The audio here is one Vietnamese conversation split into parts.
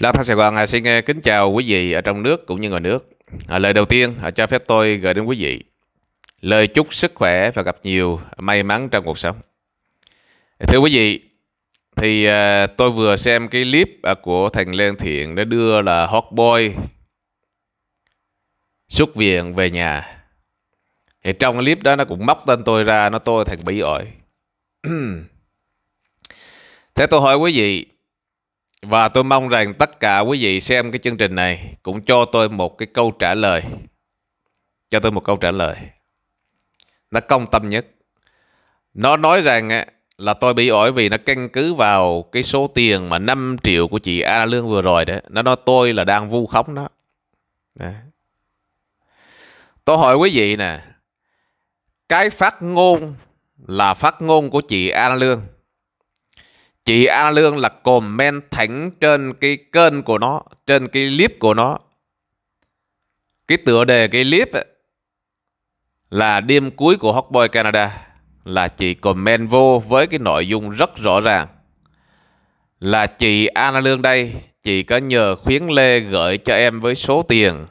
Lan Thanh Sài Gòn à, xin à, kính chào quý vị ở trong nước cũng như ngoài nước. À, lời đầu tiên cho phép tôi gửi đến quý vị lời chúc sức khỏe và gặp nhiều may mắn trong cuộc sống. Thưa quý vị, thì tôi vừa xem cái clip của Thành Lê Thiện đã đưa là Hot Boy xuất viện về nhà. Thì trong cái clip đó nó cũng móc tên tôi ra, nó tôi thành bị ổi. Thế tôi hỏi quý vị, và tôi mong rằng tất cả quý vị xem cái chương trình này cũng cho tôi một cái câu trả lời. Cho tôi một câu trả lời. Nó công tâm nhất. Nó nói rằng là tôi bị ổi vì nó căn cứ vào cái số tiền mà 5 triệu của chị A Lương vừa rồi đó. Nó nói tôi là đang vu khống nó. Tôi hỏi quý vị nè. Cái phát ngôn là phát ngôn của chị A Lương chị A Lương là comment thánh trên cái kênh của nó trên cái clip của nó cái tựa đề cái clip ấy, là đêm cuối của Hot Boy Canada là chị comment vô với cái nội dung rất rõ ràng là chị a Lương đây chị có nhờ khuyến lê gửi cho em với số tiền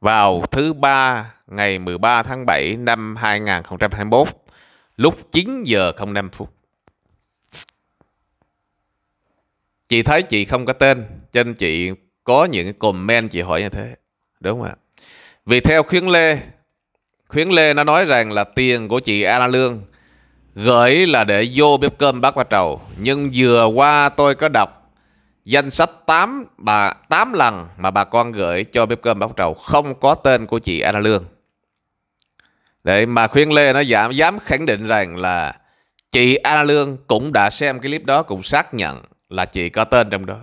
vào thứ ba ngày 13 tháng 7 năm 2021 lúc 9 giờ 05 phút chị thấy chị không có tên trên chị có những comment chị hỏi như thế đúng không ạ vì theo khuyến lê khuyến lê nó nói rằng là tiền của chị Anna Lương gửi là để vô bếp cơm bác ba trầu nhưng vừa qua tôi có đọc danh sách 8 bà 8 lần mà bà con gửi cho bếp cơm bác trầu không có tên của chị Anna Lương Đấy mà khuyên Lê nó dám dám khẳng định rằng là chị Anna Lương cũng đã xem cái clip đó cũng xác nhận là chị có tên trong đó.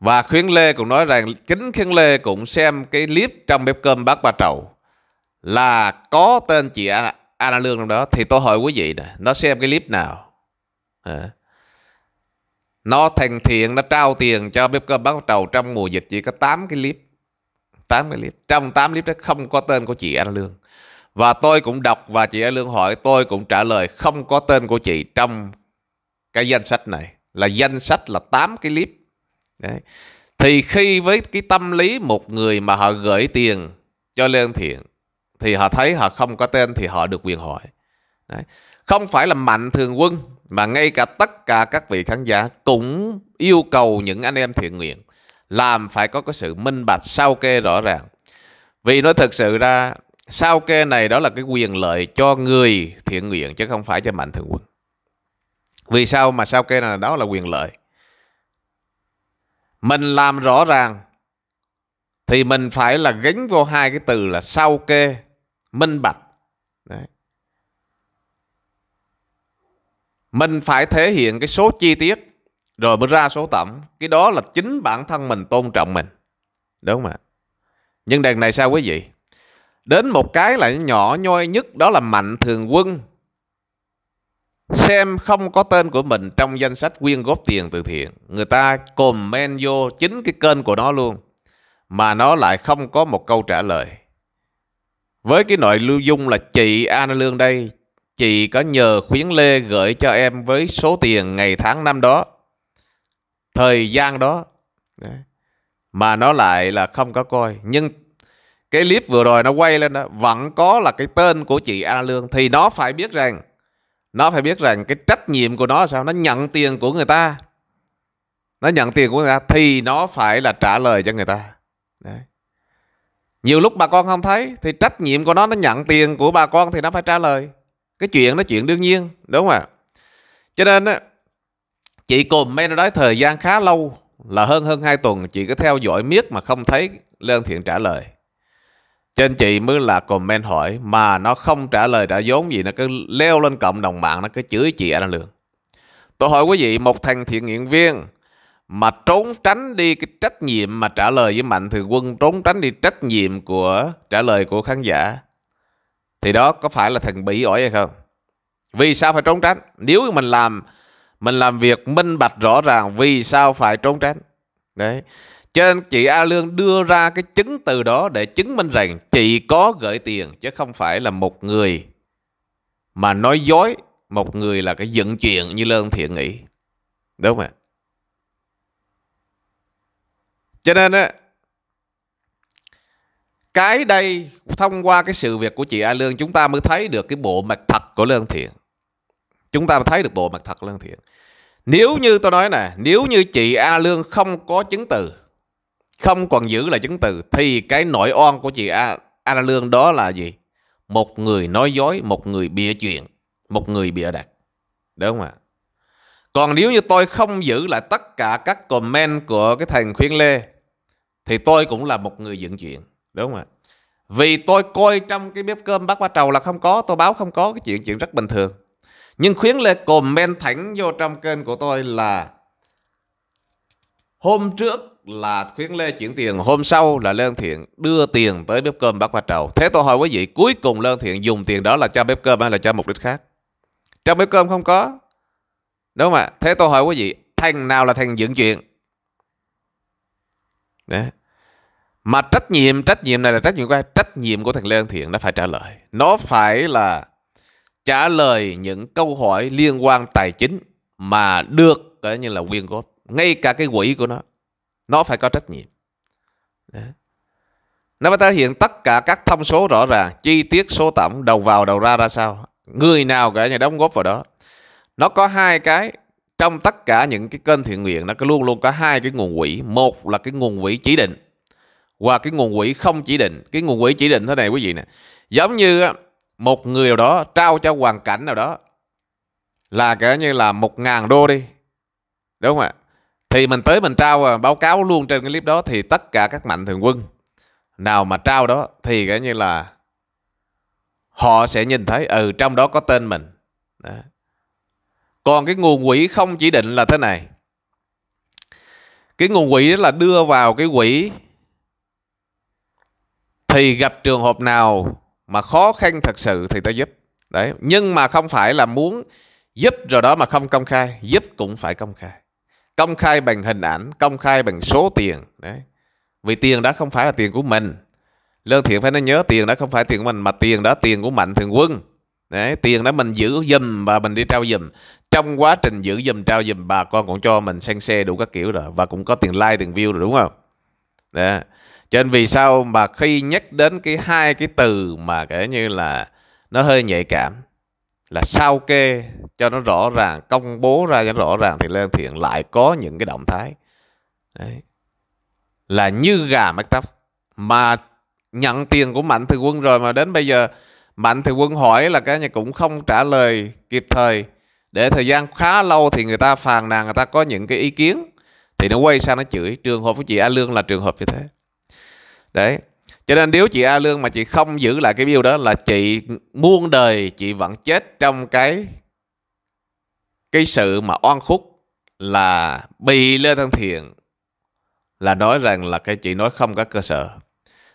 Và Khuyến Lê cũng nói rằng chính Khuyến Lê cũng xem cái clip trong bếp cơm bác Ba Trầu là có tên chị Anna Lương trong đó. Thì tôi hỏi quý vị nè, nó xem cái clip nào? À. Nó thành thiện, nó trao tiền cho bếp cơm bác Ba Trầu trong mùa dịch chỉ có 8 cái clip. 8 cái clip. Trong 8 clip đó không có tên của chị Anna Lương. Và tôi cũng đọc và chị Hải Lương hỏi tôi cũng trả lời không có tên của chị trong cái danh sách này. Là danh sách là 8 cái clip. Đấy. Thì khi với cái tâm lý một người mà họ gửi tiền cho Lê Thiện thì họ thấy họ không có tên thì họ được quyền hỏi. Đấy. Không phải là mạnh thường quân mà ngay cả tất cả các vị khán giả cũng yêu cầu những anh em thiện nguyện làm phải có cái sự minh bạch sao kê rõ ràng. Vì nó thực sự ra sao kê này đó là cái quyền lợi cho người thiện nguyện chứ không phải cho mạnh thường quân vì sao mà sao kê này đó là quyền lợi mình làm rõ ràng thì mình phải là gánh vô hai cái từ là sao kê minh bạch Đấy. mình phải thể hiện cái số chi tiết rồi mới ra số tổng cái đó là chính bản thân mình tôn trọng mình đúng không ạ nhưng đằng này sao quý vị Đến một cái lại nhỏ nhoi nhất đó là Mạnh Thường Quân. Xem không có tên của mình trong danh sách quyên góp tiền từ thiện. Người ta comment vô chính cái kênh của nó luôn. Mà nó lại không có một câu trả lời. Với cái nội lưu dung là chị An Lương đây, chị có nhờ khuyến Lê gửi cho em với số tiền ngày tháng năm đó, thời gian đó. Mà nó lại là không có coi. Nhưng cái clip vừa rồi nó quay lên đó vẫn có là cái tên của chị a Lương thì nó phải biết rằng nó phải biết rằng cái trách nhiệm của nó là sao nó nhận tiền của người ta nó nhận tiền của người ta thì nó phải là trả lời cho người ta Đấy. nhiều lúc bà con không thấy thì trách nhiệm của nó nó nhận tiền của bà con thì nó phải trả lời cái chuyện nó chuyện đương nhiên đúng không ạ cho nên á chị comment nói thời gian khá lâu là hơn hơn 2 tuần chị cứ theo dõi miết mà không thấy Lê Thiện trả lời cho anh chị mới là comment hỏi mà nó không trả lời đã vốn gì nó cứ leo lên cộng đồng mạng nó cứ chửi chị anh Lương tôi hỏi quý vị một thằng thiện nguyện viên mà trốn tránh đi cái trách nhiệm mà trả lời với mạnh thường quân trốn tránh đi trách nhiệm của trả lời của khán giả thì đó có phải là thằng bị ổi hay không vì sao phải trốn tránh nếu mình làm mình làm việc minh bạch rõ ràng vì sao phải trốn tránh đấy cho nên chị A Lương đưa ra cái chứng từ đó để chứng minh rằng chị có gửi tiền chứ không phải là một người mà nói dối, một người là cái dựng chuyện như Lương Thiện nghĩ. Đúng không ạ? Cho nên á, cái đây thông qua cái sự việc của chị A Lương chúng ta mới thấy được cái bộ mặt thật của Lương Thiện. Chúng ta mới thấy được bộ mặt thật Lương Thiện. Nếu như tôi nói nè, nếu như chị A Lương không có chứng từ không còn giữ là chứng từ thì cái nội oan của chị A, Anna Lương đó là gì? Một người nói dối, một người bịa chuyện, một người bịa đặt. Đúng không ạ? Còn nếu như tôi không giữ lại tất cả các comment của cái thằng khuyên Lê thì tôi cũng là một người dựng chuyện. Đúng không ạ? Vì tôi coi trong cái bếp cơm bát ba trầu là không có, tôi báo không có cái chuyện chuyện rất bình thường. Nhưng khuyến Lê comment thẳng vô trong kênh của tôi là hôm trước là khuyến lê chuyển tiền hôm sau là lương thiện đưa tiền tới bếp cơm bác hoa trầu thế tôi hỏi quý vị cuối cùng lương thiện dùng tiền đó là cho bếp cơm hay là cho mục đích khác trong bếp cơm không có đúng không ạ thế tôi hỏi quý vị thằng nào là thằng dựng chuyện Đấy. mà trách nhiệm trách nhiệm này là trách nhiệm của ai trách nhiệm của thằng lương thiện nó phải trả lời nó phải là trả lời những câu hỏi liên quan tài chính mà được cái như là quyên góp ngay cả cái quỹ của nó nó phải có trách nhiệm Đấy. Nếu mà ta hiện tất cả các thông số rõ ràng, chi tiết số tổng, đầu vào đầu ra ra sao, người nào cả nhà đóng góp vào đó. Nó có hai cái trong tất cả những cái kênh thiện nguyện nó có luôn luôn có hai cái nguồn quỹ, một là cái nguồn quỹ chỉ định và cái nguồn quỹ không chỉ định. Cái nguồn quỹ chỉ định thế này quý vị nè. Giống như một người nào đó trao cho hoàn cảnh nào đó là kể như là một ngàn đô đi. Đúng không ạ? thì mình tới mình trao à, báo cáo luôn trên cái clip đó thì tất cả các mạnh thường quân nào mà trao đó thì cái như là họ sẽ nhìn thấy ừ trong đó có tên mình đó. còn cái nguồn quỹ không chỉ định là thế này cái nguồn quỹ là đưa vào cái quỹ thì gặp trường hợp nào mà khó khăn thật sự thì ta giúp đấy nhưng mà không phải là muốn giúp rồi đó mà không công khai giúp cũng phải công khai công khai bằng hình ảnh công khai bằng số tiền đấy vì tiền đó không phải là tiền của mình lương thiện phải nên nhớ tiền đó không phải tiền của mình mà tiền đó tiền của mạnh thường quân đấy tiền đó mình giữ giùm và mình đi trao giùm trong quá trình giữ giùm trao giùm bà con cũng cho mình sang xe đủ các kiểu rồi và cũng có tiền like tiền view rồi đúng không Đấy. cho nên vì sao mà khi nhắc đến cái hai cái từ mà kể như là nó hơi nhạy cảm là sao kê cho nó rõ ràng công bố ra cho nó rõ ràng thì Lê Thiện lại có những cái động thái Đấy. là như gà mắc tóc mà nhận tiền của Mạnh Thường Quân rồi mà đến bây giờ Mạnh Thường Quân hỏi là cái nhà cũng không trả lời kịp thời để thời gian khá lâu thì người ta phàn nàn người ta có những cái ý kiến thì nó quay sang nó chửi trường hợp của chị A Lương là trường hợp như thế đấy cho nên nếu chị a lương mà chị không giữ lại cái view đó là chị muôn đời chị vẫn chết trong cái cái sự mà oan khúc là bị lê thanh thiện là nói rằng là cái chị nói không có cơ sở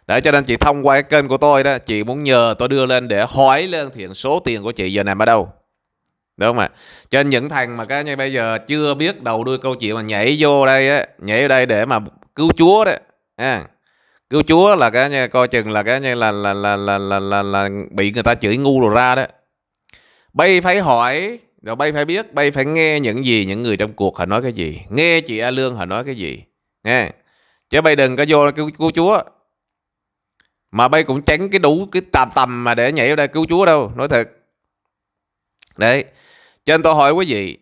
Đấy, cho nên chị thông qua cái kênh của tôi đó, chị muốn nhờ tôi đưa lên để hỏi lên thiện số tiền của chị giờ nằm ở đâu. Đúng không ạ? Cho nên những thằng mà các anh bây giờ chưa biết đầu đuôi câu chuyện mà nhảy vô đây á, nhảy vô đây để mà cứu Chúa đó. À, cứu chúa là cái nha coi chừng là cái như là là là là là, là, là bị người ta chửi ngu rồi ra đó bay phải hỏi rồi bay phải biết bay phải nghe những gì những người trong cuộc họ nói cái gì nghe chị a lương họ nói cái gì nghe chứ bay đừng có vô cứu, cứu chúa mà bay cũng tránh cái đủ cái tầm tầm mà để nhảy ra cứu chúa đâu nói thật đấy cho nên tôi hỏi quý vị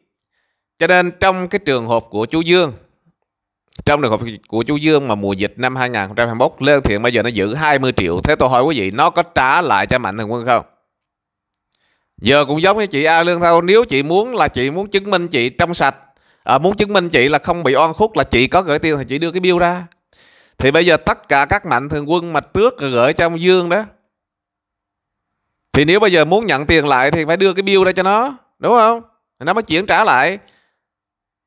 cho nên trong cái trường hợp của chú dương trong trường hợp của chú Dương mà mùa dịch năm 2021 Lê Thiện bây giờ nó giữ 20 triệu thế tôi hỏi quý vị nó có trả lại cho Mạnh Thường Quân không giờ cũng giống như chị A Lương Thâu nếu chị muốn là chị muốn chứng minh chị trong sạch à, muốn chứng minh chị là không bị oan khuất là chị có gửi tiền thì chị đưa cái bill ra thì bây giờ tất cả các mạnh thường quân mà trước gửi cho ông Dương đó thì nếu bây giờ muốn nhận tiền lại thì phải đưa cái bill ra cho nó đúng không nó mới chuyển trả lại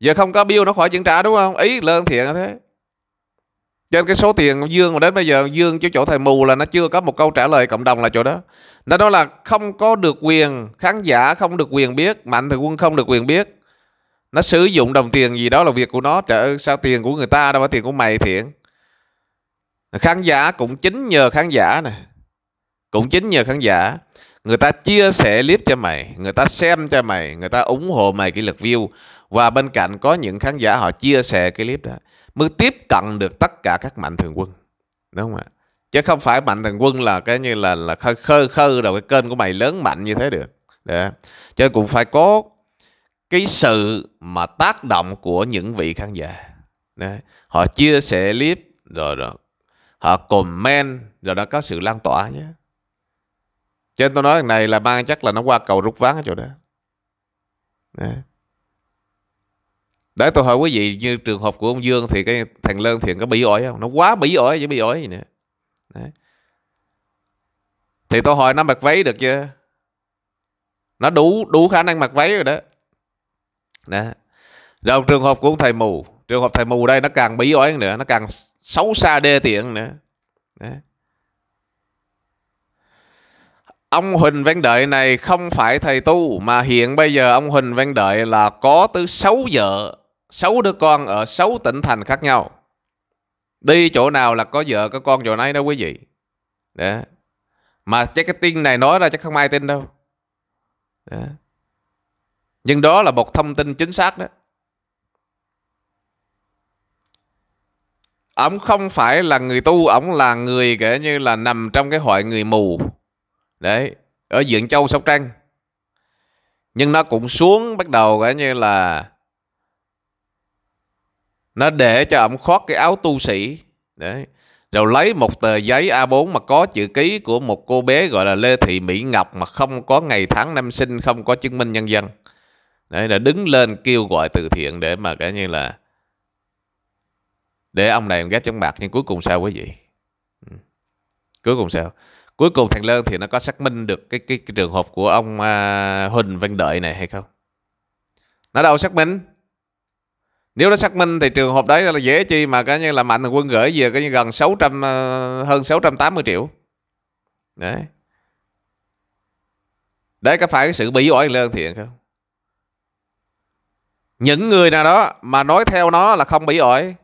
giờ không có bill nó khỏi chuyển trả đúng không ý lên thiện thế trên cái số tiền dương mà đến bây giờ dương cho chỗ thầy mù là nó chưa có một câu trả lời cộng đồng là chỗ đó là đó là không có được quyền khán giả không được quyền biết mạnh thường quân không được quyền biết nó sử dụng đồng tiền gì đó là việc của nó trở sao tiền của người ta đâu phải tiền của mày thiện khán giả cũng chính nhờ khán giả nè cũng chính nhờ khán giả người ta chia sẻ clip cho mày người ta xem cho mày người ta ủng hộ mày kỷ lực view và bên cạnh có những khán giả họ chia sẻ cái clip đó mới tiếp cận được tất cả các mạnh thường quân đúng không ạ chứ không phải mạnh thường quân là cái như là là khơ khơ khơ đầu cái kênh của mày lớn mạnh như thế được để cho cũng phải có cái sự mà tác động của những vị khán giả Đấy. họ chia sẻ clip rồi rồi họ comment rồi đã có sự lan tỏa nhé trên tôi nói này là mang chắc là nó qua cầu rút ván ở chỗ đó Đấy đấy tôi hỏi quý vị như trường hợp của ông dương thì cái thằng lơn thiện có bị ổi không nó quá bị ổi chứ bị ổi gì nữa Đấy. thì tôi hỏi nó mặc váy được chưa nó đủ đủ khả năng mặc váy rồi đó nè rồi trường hợp của ông thầy mù trường hợp thầy mù đây nó càng bị oán nữa nó càng xấu xa đê tiện nữa đó. ông huỳnh văn đợi này không phải thầy tu mà hiện bây giờ ông huỳnh văn đợi là có tới 6 vợ sáu đứa con ở sáu tỉnh thành khác nhau. Đi chỗ nào là có vợ có con chỗ nấy đó quý vị. Đó. Mà chắc cái tin này nói ra chắc không ai tin đâu. Đó. Nhưng đó là một thông tin chính xác đó. Ông không phải là người tu, ông là người kể như là nằm trong cái hội người mù. Đấy, ở Diện Châu Sóc Trăng. Nhưng nó cũng xuống bắt đầu kể như là nó để cho ổng khoác cái áo tu sĩ đấy rồi lấy một tờ giấy A4 mà có chữ ký của một cô bé gọi là Lê Thị Mỹ Ngọc mà không có ngày tháng năm sinh, không có chứng minh nhân dân. Đấy là đứng lên kêu gọi từ thiện để mà cả như là để ông này ông ghép chóng bạc nhưng cuối cùng sao quý vị? Ừ. Cuối cùng sao? Cuối cùng thằng lơn thì nó có xác minh được cái cái, cái trường hợp của ông à, Huỳnh Văn Đợi này hay không? Nó đâu xác minh? nếu nó xác minh thì trường hợp đấy là dễ chi mà cái như là mạnh quân gửi về cái như gần 600 ờ, hơn 680 triệu đấy đấy có phải cái sự bị ổi lương thiện không những người nào đó mà nói theo nó là không bị ổi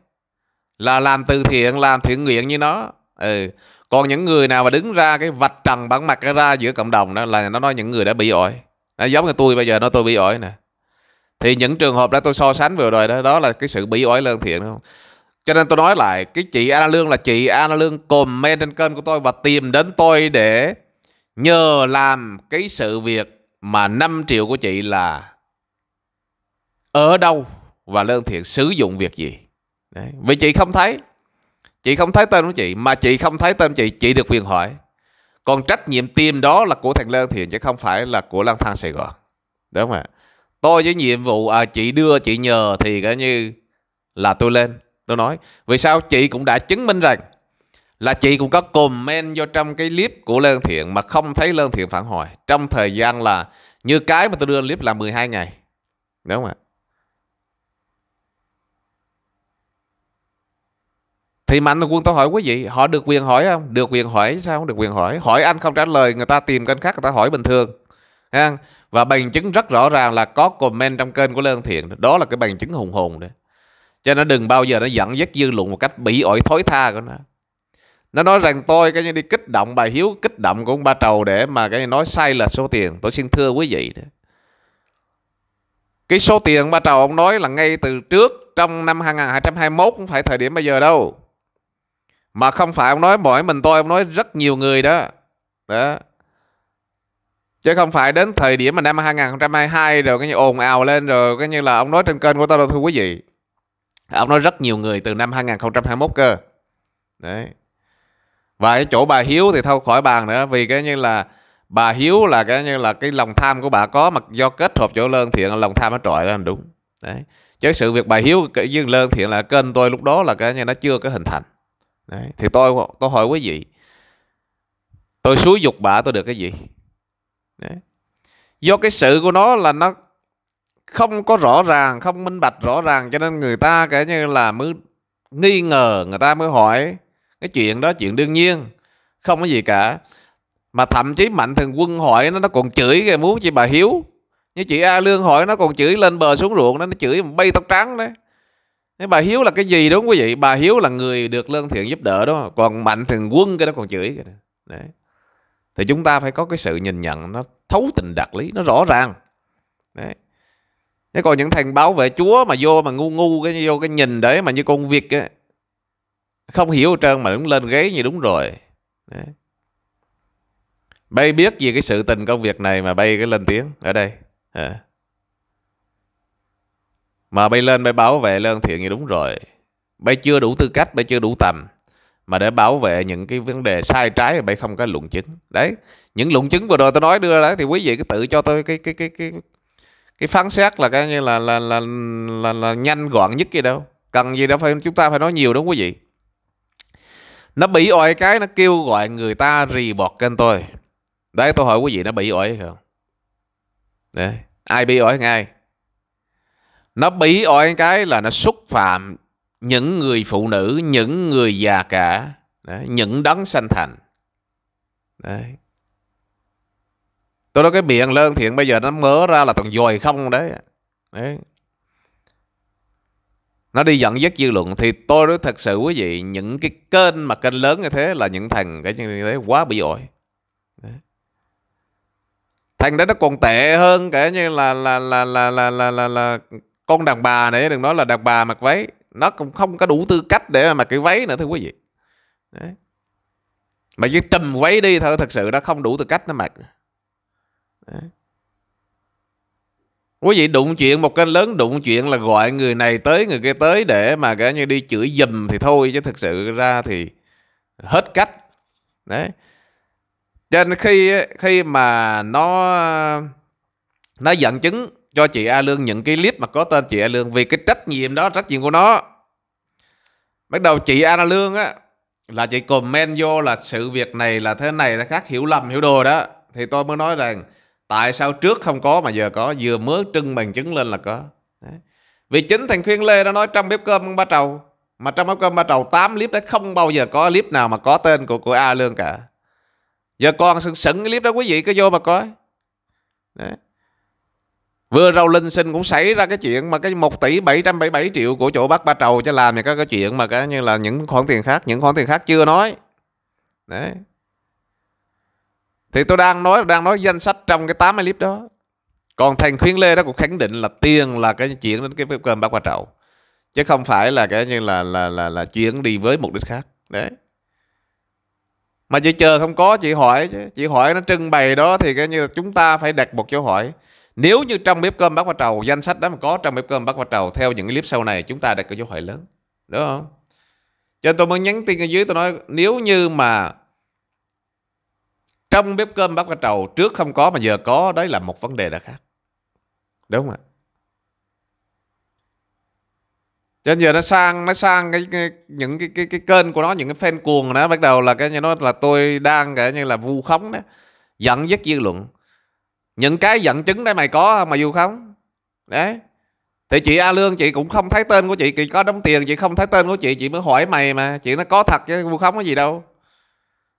là làm từ thiện làm thiện nguyện như nó ừ. còn những người nào mà đứng ra cái vạch trần bản mặt ra giữa cộng đồng đó là nó nói những người đã bị ổi giống như tôi bây giờ nói tôi bị ổi nè thì những trường hợp đó tôi so sánh vừa rồi đó đó là cái sự bị oái lương thiện không cho nên tôi nói lại cái chị Anna Lương là chị Anna Lương comment trên kênh của tôi và tìm đến tôi để nhờ làm cái sự việc mà 5 triệu của chị là ở đâu và lương thiện sử dụng việc gì Đấy. vì chị không thấy chị không thấy tên của chị mà chị không thấy tên chị chị được quyền hỏi còn trách nhiệm tìm đó là của thằng lương thiện chứ không phải là của lang thang sài gòn đúng không ạ tôi với nhiệm vụ à, chị đưa chị nhờ thì coi như là tôi lên tôi nói vì sao chị cũng đã chứng minh rằng là chị cũng có comment vô trong cái clip của Lê Thiện mà không thấy Lê Thiện phản hồi trong thời gian là như cái mà tôi đưa clip là 12 ngày đúng không ạ thì mạnh quân tôi hỏi quý vị họ được quyền hỏi không được quyền hỏi sao không được quyền hỏi hỏi anh không trả lời người ta tìm kênh khác người ta hỏi bình thường ha và bằng chứng rất rõ ràng là có comment trong kênh của Lê Anh Thiện đó là cái bằng chứng hùng hồn đấy cho nó đừng bao giờ nó dẫn dắt dư luận một cách bị ổi thối tha của nó nó nói rằng tôi cái như đi kích động bà hiếu kích động của ông ba trầu để mà cái nói sai lệch số tiền tôi xin thưa quý vị đó. cái số tiền ba trầu ông nói là ngay từ trước trong năm 2021 cũng phải thời điểm bây giờ đâu mà không phải ông nói mỗi mình tôi ông nói rất nhiều người đó đó chứ không phải đến thời điểm mà năm 2022 rồi cái như ồn ào lên rồi cái như là ông nói trên kênh của tôi đâu thưa quý vị ông nói rất nhiều người từ năm 2021 cơ đấy và cái chỗ bà Hiếu thì thôi khỏi bàn nữa vì cái như là bà Hiếu là cái như là cái lòng tham của bà có mà do kết hợp chỗ Lơn Thiện lòng tham nó trọi lên đúng đấy chứ sự việc bà Hiếu với Lơn Thiện là kênh tôi lúc đó là cái như nó chưa có hình thành đấy thì tôi tôi hỏi quý vị tôi xúi dục bà tôi được cái gì Đấy. do cái sự của nó là nó không có rõ ràng không minh bạch rõ ràng cho nên người ta kể như là mới nghi ngờ người ta mới hỏi cái chuyện đó chuyện đương nhiên không có gì cả mà thậm chí mạnh thường quân hỏi nó nó còn chửi cái muốn chị bà hiếu như chị a lương hỏi nó còn chửi lên bờ xuống ruộng nó nó chửi bay tóc trắng đấy Thế bà Hiếu là cái gì đúng không quý vị? Bà Hiếu là người được lương thiện giúp đỡ đó. Còn Mạnh Thường Quân cái đó còn chửi. Đấy thì chúng ta phải có cái sự nhìn nhận nó thấu tình đạt lý nó rõ ràng đấy thế còn những thằng bảo vệ chúa mà vô mà ngu ngu cái vô cái nhìn đấy mà như con việc ấy, không hiểu trơn mà đúng lên ghế như đúng rồi đấy. bay biết gì cái sự tình công việc này mà bay cái lên tiếng ở đây à. mà bay lên bay bảo vệ lên thiện như đúng rồi bay chưa đủ tư cách bay chưa đủ tầm mà để bảo vệ những cái vấn đề sai trái thì bây không có luận chứng đấy những luận chứng vừa rồi tôi nói đưa ra thì quý vị cứ tự cho tôi cái cái cái cái cái phán xét là cái như là là, là là là là nhanh gọn nhất gì đâu cần gì đâu phải chúng ta phải nói nhiều đúng không quý vị nó bị ỏi cái nó kêu gọi người ta rì bọt kênh tôi đấy tôi hỏi quý vị nó bị ỏi không đấy ai bị ỏi ngay nó bị ỏi cái là nó xúc phạm những người phụ nữ, những người già cả, đấy, những đấng sanh thành. Đấy. Tôi nói cái miệng lớn thiện bây giờ nó ngớ ra là toàn dồi không đấy. đấy. Nó đi dẫn dắt dư luận thì tôi nói thật sự quý vị, những cái kênh mà kênh lớn như thế là những thằng cái như thế quá bị ổi. thằng đó nó còn tệ hơn cả như là là là là là là, là, là con đàn bà này đừng nói là đàn bà mặc váy nó cũng không có đủ tư cách để mà mặc cái váy nữa thưa quý vị Đấy. mà chỉ trùm váy đi thôi thật sự nó không đủ tư cách nó mặc Đấy. quý vị đụng chuyện một kênh lớn đụng chuyện là gọi người này tới người kia tới để mà cả như đi chửi dùm thì thôi chứ thực sự ra thì hết cách đấy cho nên khi khi mà nó nó dẫn chứng cho chị A Lương những cái clip mà có tên chị A Lương vì cái trách nhiệm đó trách nhiệm của nó bắt đầu chị A Lương á là chị comment vô là sự việc này là thế này là khác hiểu lầm hiểu đồ đó thì tôi mới nói rằng tại sao trước không có mà giờ có vừa mới trưng bằng chứng lên là có Đấy. vì chính thằng khuyên lê nó nói trong bếp cơm ba trầu mà trong bếp cơm ba trầu 8 clip đó không bao giờ có clip nào mà có tên của của a lương cả giờ còn sừng sững cái clip đó quý vị cứ vô mà coi Đấy vừa rồi linh sinh cũng xảy ra cái chuyện mà cái 1 tỷ 777 triệu của chỗ bác ba trầu cho làm thì các cái chuyện mà cái như là những khoản tiền khác những khoản tiền khác chưa nói đấy thì tôi đang nói đang nói danh sách trong cái 8 clip đó còn thành khuyến lê đó cũng khẳng định là tiền là cái chuyện đến cái, cái cơm bác ba trầu chứ không phải là cái như là là là là chuyến đi với mục đích khác đấy mà chị chờ không có chị hỏi chứ chị hỏi nó trưng bày đó thì cái như chúng ta phải đặt một câu hỏi nếu như trong bếp cơm bác Hoa Trầu, danh sách đó mà có trong bếp cơm bác Hoa Trầu theo những clip sau này chúng ta đã có dấu hỏi lớn. Đúng không? Cho nên tôi mới nhắn tin ở dưới tôi nói nếu như mà trong bếp cơm bác Hoa Trầu trước không có mà giờ có đấy là một vấn đề đã khác. Đúng không ạ? cho nên giờ nó sang nó sang cái, cái những cái cái cái kênh của nó những cái fan cuồng đó bắt đầu là cái như nó là tôi đang cái như là vu khống đó dẫn dắt dư luận những cái dẫn chứng đấy mày có mà dù không đấy thì chị a lương chị cũng không thấy tên của chị chị có đóng tiền chị không thấy tên của chị chị mới hỏi mày mà chị nó có thật chứ vu khống có gì đâu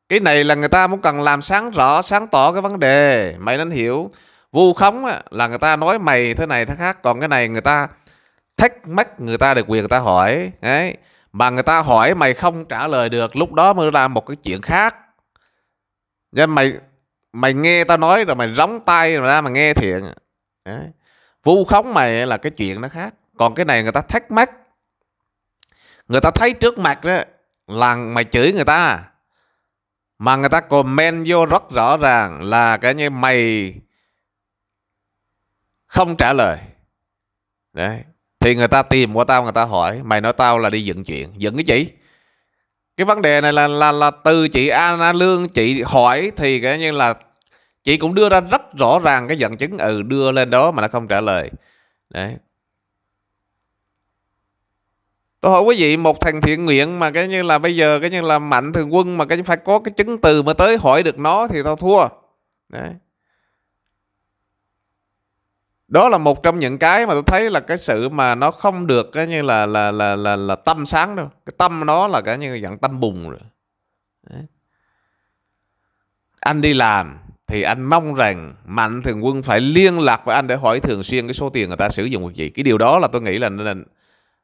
cái này là người ta muốn cần làm sáng rõ sáng tỏ cái vấn đề mày nên hiểu vu khống là người ta nói mày thế này thế khác còn cái này người ta thắc mắc người ta được quyền người ta hỏi đấy mà người ta hỏi mày không trả lời được lúc đó mới làm một cái chuyện khác nên mày mày nghe tao nói rồi mày rống tay ra mà nghe thiện Đấy. vu khống mày là cái chuyện nó khác còn cái này người ta thắc mắc người ta thấy trước mặt đó là mày chửi người ta mà người ta comment vô rất rõ ràng là cái như mày không trả lời đấy thì người ta tìm qua tao người ta hỏi mày nói tao là đi dựng chuyện dựng cái gì cái vấn đề này là là là từ chị Anna Lương chị hỏi thì cái như là chị cũng đưa ra rất rõ ràng cái dẫn chứng ừ đưa lên đó mà nó không trả lời đấy tôi hỏi quý vị một thằng thiện nguyện mà cái như là bây giờ cái như là mạnh thường quân mà cái phải có cái chứng từ mà tới hỏi được nó thì tao thua đấy đó là một trong những cái mà tôi thấy là cái sự mà nó không được cái như là là là là, là tâm sáng đâu cái tâm nó là cái như dạng tâm bùng rồi Đấy. anh đi làm thì anh mong rằng mạnh thường quân phải liên lạc với anh để hỏi thường xuyên cái số tiền người ta sử dụng việc gì cái điều đó là tôi nghĩ là nên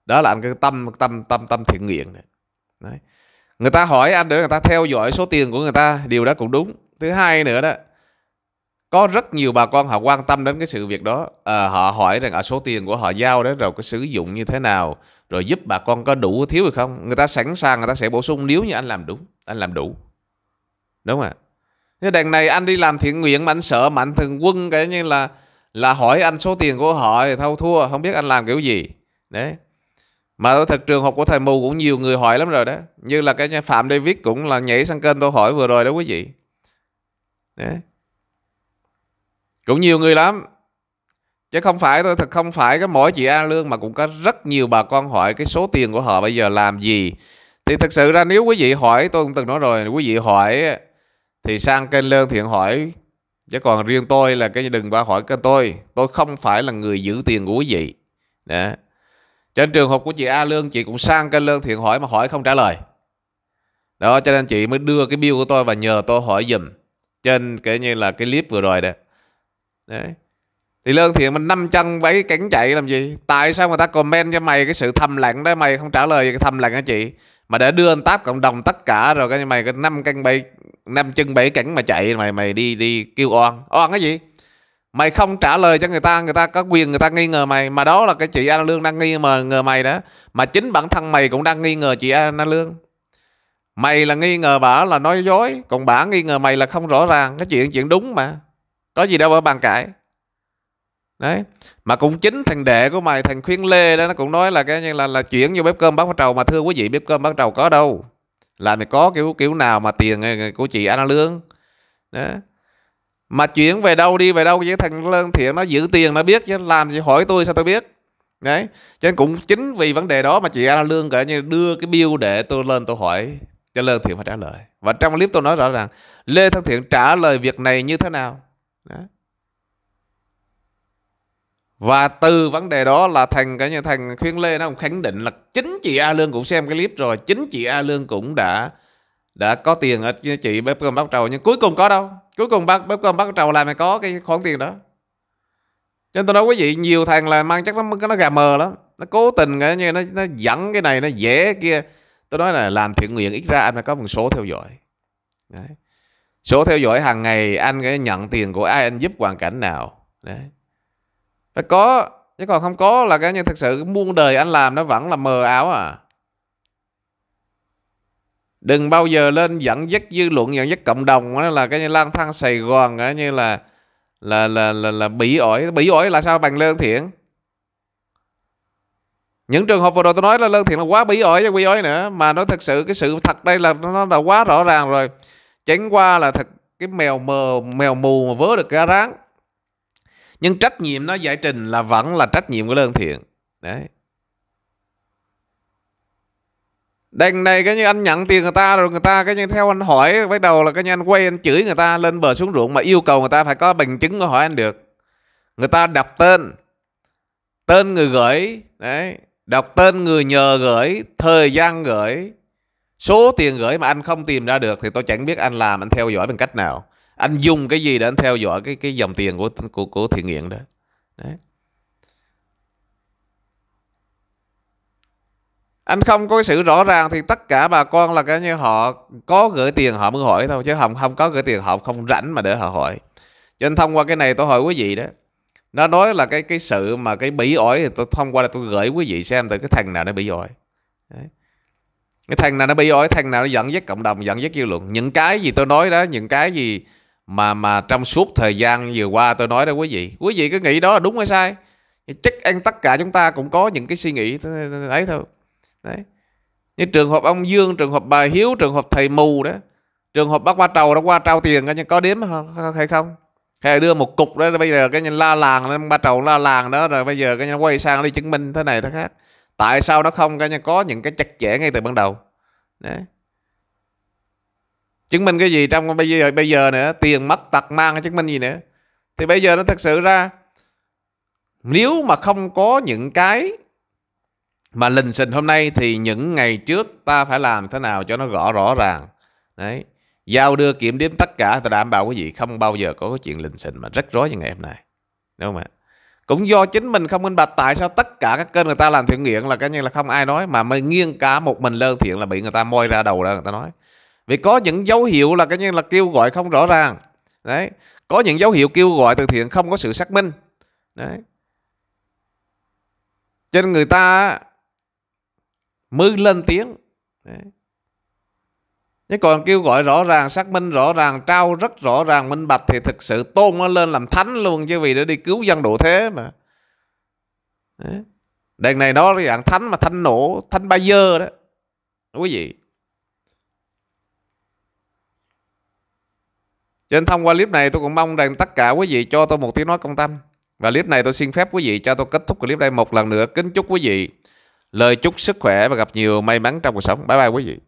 đó là anh cái tâm tâm tâm tâm thiện nguyện này. Đấy. người ta hỏi anh để người ta theo dõi số tiền của người ta điều đó cũng đúng thứ hai nữa đó có rất nhiều bà con họ quan tâm đến cái sự việc đó à, họ hỏi rằng ở số tiền của họ giao đó rồi có sử dụng như thế nào rồi giúp bà con có đủ thiếu hay không người ta sẵn sàng người ta sẽ bổ sung nếu như anh làm đúng anh làm đủ đúng không ạ nhưng đằng này anh đi làm thiện nguyện mà anh sợ mạnh thường quân cái như là là hỏi anh số tiền của họ thì thâu thua không biết anh làm kiểu gì đấy mà tôi thực trường học của thầy mù cũng nhiều người hỏi lắm rồi đó như là cái phạm david cũng là nhảy sang kênh tôi hỏi vừa rồi đó quý vị đấy cũng nhiều người lắm chứ không phải tôi thật không phải cái mỗi chị A Lương mà cũng có rất nhiều bà con hỏi cái số tiền của họ bây giờ làm gì thì thật sự ra nếu quý vị hỏi tôi cũng từng nói rồi quý vị hỏi thì sang kênh Lương Thiện hỏi chứ còn riêng tôi là cái đừng ba hỏi kênh tôi tôi không phải là người giữ tiền của quý vị đó trên trường hợp của chị A Lương chị cũng sang kênh Lương Thiện hỏi mà hỏi không trả lời đó cho nên chị mới đưa cái bill của tôi và nhờ tôi hỏi dùm trên cái như là cái clip vừa rồi đây đấy thì lương thiện mình năm chân bảy cánh chạy làm gì tại sao người ta comment cho mày cái sự thầm lặng đó mày không trả lời cái thầm lặng đó chị mà để đưa anh táp cộng đồng tất cả rồi cái mày cái năm căn bảy năm chân bảy cánh mà chạy mày mày đi đi kêu oan oan cái gì mày không trả lời cho người ta người ta có quyền người ta nghi ngờ mày mà đó là cái chị An Lương đang nghi ngờ ngờ mày đó mà chính bản thân mày cũng đang nghi ngờ chị An Lương mày là nghi ngờ bả là nói dối còn bả nghi ngờ mày là không rõ ràng cái chuyện chuyện đúng mà có gì đâu mà bàn cãi đấy mà cũng chính thằng đệ của mày thằng khuyên lê đó nó cũng nói là cái như là là chuyển vô bếp cơm bác trầu mà thưa quý vị bếp cơm bác trầu có đâu là mày có kiểu kiểu nào mà tiền ờ, của chị anh lương đó mà chuyển về đâu đi về đâu với thằng lương thiện nó giữ tiền nó biết chứ làm gì hỏi tôi sao tôi biết đấy cho nên cũng chính vì vấn đề đó mà chị anh lương gọi như đưa cái bill để tôi lên tôi hỏi cho lương thiện phải trả lời và trong clip tôi nói rõ ràng lê thân thiện trả lời việc này như thế nào Đấy. Và từ vấn đề đó là thành cái nhà thành Khuyên Lê nó cũng khẳng định là chính chị A Lương cũng xem cái clip rồi, chính chị A Lương cũng đã đã có tiền ở chị bếp cơm bắt trầu nhưng cuối cùng có đâu. Cuối cùng bắt bếp cơm bắt trầu làm mày có cái khoản tiền đó. Cho nên tôi nói quý vị nhiều thằng là mang chắc nó nó gà mờ lắm. Nó cố tình cái như nó nó dẫn cái này nó dễ kia. Tôi nói là làm thiện nguyện ít ra anh phải có một số theo dõi. Đấy. Số theo dõi hàng ngày anh nhận tiền của ai anh giúp hoàn cảnh nào. Đấy. Phải có chứ còn không có là cái như thật sự muôn đời anh làm nó vẫn là mờ ảo à. Đừng bao giờ lên dẫn dắt dư luận, dẫn dắt cộng đồng là cái như lang thang Sài Gòn đó như là là là là, là bị ổi, bị ổi là sao bằng Lê Thiện? những trường hợp vừa rồi tôi nói là lương thiện là quá bí ổi cho quy ổi nữa mà nó thật sự cái sự thật đây là nó là quá rõ ràng rồi tránh qua là thật cái mèo mờ mèo mù mà vớ được cá rán nhưng trách nhiệm nó giải trình là vẫn là trách nhiệm của lương thiện đấy đằng này cái như anh nhận tiền người ta rồi người ta cái như theo anh hỏi bắt đầu là cái như anh quay anh chửi người ta lên bờ xuống ruộng mà yêu cầu người ta phải có bằng chứng câu hỏi anh được người ta đọc tên tên người gửi đấy đọc tên người nhờ gửi thời gian gửi Số tiền gửi mà anh không tìm ra được thì tôi chẳng biết anh làm, anh theo dõi bằng cách nào. Anh dùng cái gì để anh theo dõi cái cái dòng tiền của của của thiện nguyện đó. Đấy. Anh không có sự rõ ràng thì tất cả bà con là cái như họ có gửi tiền họ mới hỏi thôi chứ không không có gửi tiền họ không rảnh mà để họ hỏi. Cho nên thông qua cái này tôi hỏi quý vị đó. Nó nói là cái cái sự mà cái bỉ ổi thì tôi thông qua là tôi gửi quý vị xem từ cái thằng nào nó bị ổi. Đấy cái thằng nào nó bị ối thằng nào nó dẫn dắt cộng đồng dẫn dắt dư luận những cái gì tôi nói đó những cái gì mà mà trong suốt thời gian vừa qua tôi nói đó quý vị quý vị cứ nghĩ đó là đúng hay sai chắc ăn tất cả chúng ta cũng có những cái suy nghĩ ấy thôi đấy như trường hợp ông dương trường hợp bà hiếu trường hợp thầy mù đó trường hợp bác qua trầu đó qua trao tiền cái có đếm hay không hay đưa một cục đó bây giờ cái la làng ba trầu la làng đó rồi bây giờ cái quay sang đi chứng minh thế này thế khác tại sao nó không cả có những cái chặt chẽ ngay từ ban đầu đấy chứng minh cái gì trong bây giờ bây giờ nữa tiền mất tật mang chứng minh gì nữa thì bây giờ nó thật sự ra nếu mà không có những cái mà lình xình hôm nay thì những ngày trước ta phải làm thế nào cho nó rõ rõ ràng đấy giao đưa kiểm đếm tất cả ta đảm bảo cái gì không bao giờ có cái chuyện lình xình mà rắc rối như ngày hôm nay đúng không ạ cũng do chính mình không minh bạch tại sao tất cả các kênh người ta làm thiện nguyện là cái như là không ai nói mà mới nghiêng cả một mình lơn thiện là bị người ta moi ra đầu ra người ta nói vì có những dấu hiệu là cái như là kêu gọi không rõ ràng đấy có những dấu hiệu kêu gọi từ thiện không có sự xác minh đấy cho nên người ta mới lên tiếng đấy nhưng còn kêu gọi rõ ràng xác minh rõ ràng trao rất rõ ràng minh bạch thì thực sự tôn nó lên làm thánh luôn chứ vì để đi cứu dân độ thế mà Đấy. đèn này nó dạng thánh mà thanh nổ thanh ba dơ đó quý vị Trên thông qua clip này tôi cũng mong rằng tất cả quý vị cho tôi một tiếng nói công tâm và clip này tôi xin phép quý vị cho tôi kết thúc clip đây một lần nữa kính chúc quý vị lời chúc sức khỏe và gặp nhiều may mắn trong cuộc sống bye bye quý vị